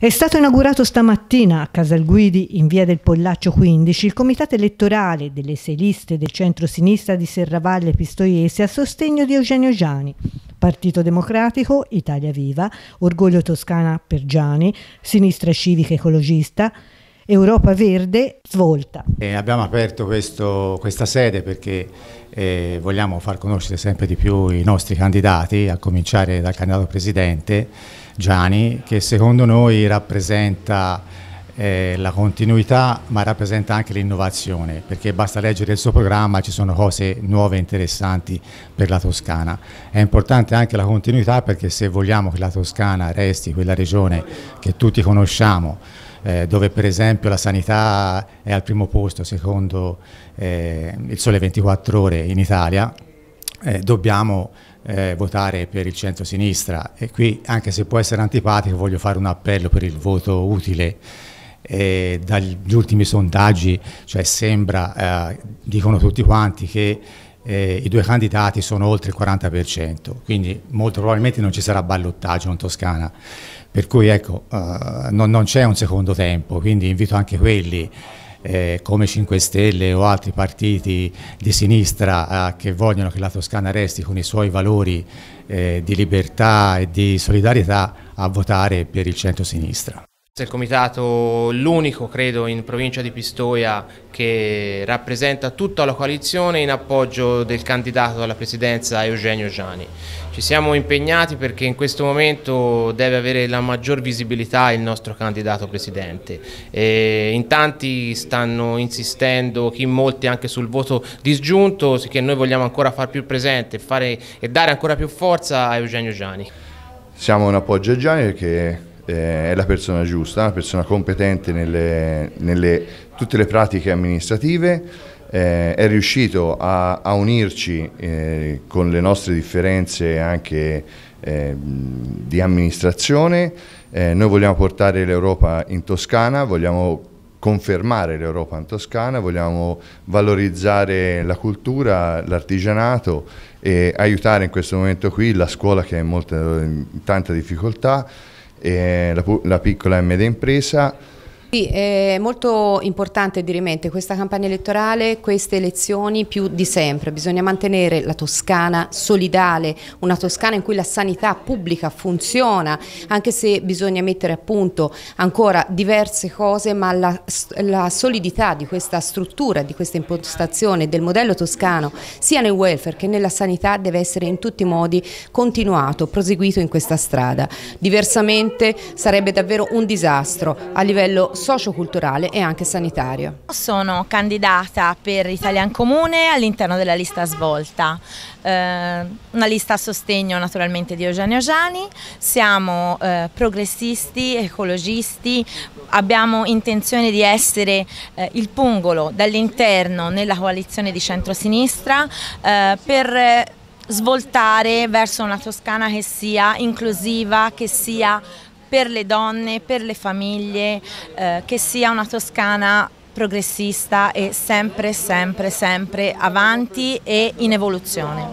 È stato inaugurato stamattina a Casalguidi, in via del Pollaccio 15, il comitato elettorale delle sei liste del centro-sinistra di Serravalle Pistoiese a sostegno di Eugenio Giani. Partito Democratico, Italia Viva, Orgoglio Toscana per Giani, Sinistra Civica Ecologista, Europa Verde svolta. Eh, abbiamo aperto questo, questa sede perché eh, vogliamo far conoscere sempre di più i nostri candidati, a cominciare dal candidato presidente Gianni, che secondo noi rappresenta eh, la continuità ma rappresenta anche l'innovazione, perché basta leggere il suo programma, ci sono cose nuove e interessanti per la Toscana. È importante anche la continuità perché se vogliamo che la Toscana resti quella regione che tutti conosciamo, eh, dove per esempio la sanità è al primo posto secondo eh, il Sole 24 ore in Italia, eh, dobbiamo eh, votare per il centro-sinistra e qui anche se può essere antipatico voglio fare un appello per il voto utile eh, dagli ultimi sondaggi cioè sembra, eh, dicono tutti quanti che eh, i due candidati sono oltre il 40% quindi molto probabilmente non ci sarà ballottaggio in Toscana per cui ecco eh, non, non c'è un secondo tempo quindi invito anche quelli eh, come 5 Stelle o altri partiti di sinistra eh, che vogliono che la Toscana resti con i suoi valori eh, di libertà e di solidarietà a votare per il centro-sinistra. È il comitato l'unico, credo, in provincia di Pistoia che rappresenta tutta la coalizione in appoggio del candidato alla presidenza Eugenio Giani. Ci siamo impegnati perché in questo momento deve avere la maggior visibilità il nostro candidato presidente. E in tanti stanno insistendo, in molti anche sul voto disgiunto, che noi vogliamo ancora far più presente fare, e dare ancora più forza a Eugenio Giani. Siamo un appoggio a Gianni perché eh, è la persona giusta, una persona competente nelle, nelle tutte le pratiche amministrative, eh, è riuscito a, a unirci eh, con le nostre differenze anche eh, di amministrazione, eh, noi vogliamo portare l'Europa in Toscana, vogliamo confermare l'Europa in Toscana, vogliamo valorizzare la cultura, l'artigianato e aiutare in questo momento qui la scuola che è in, in tanta difficoltà eh, la, la piccola e media impresa sì, è molto importante dire in mente questa campagna elettorale, queste elezioni più di sempre. Bisogna mantenere la Toscana solidale, una Toscana in cui la sanità pubblica funziona, anche se bisogna mettere a punto ancora diverse cose, ma la, la solidità di questa struttura, di questa impostazione del modello toscano, sia nel welfare che nella sanità, deve essere in tutti i modi continuato, proseguito in questa strada. Diversamente sarebbe davvero un disastro a livello socioculturale e anche sanitario. Sono candidata per Italian Comune all'interno della lista svolta, eh, una lista a sostegno naturalmente di Eugenio Giani, siamo eh, progressisti, ecologisti, abbiamo intenzione di essere eh, il pungolo dall'interno nella coalizione di centrosinistra eh, per eh, svoltare verso una Toscana che sia inclusiva, che sia per le donne, per le famiglie, eh, che sia una Toscana progressista e sempre, sempre, sempre avanti e in evoluzione.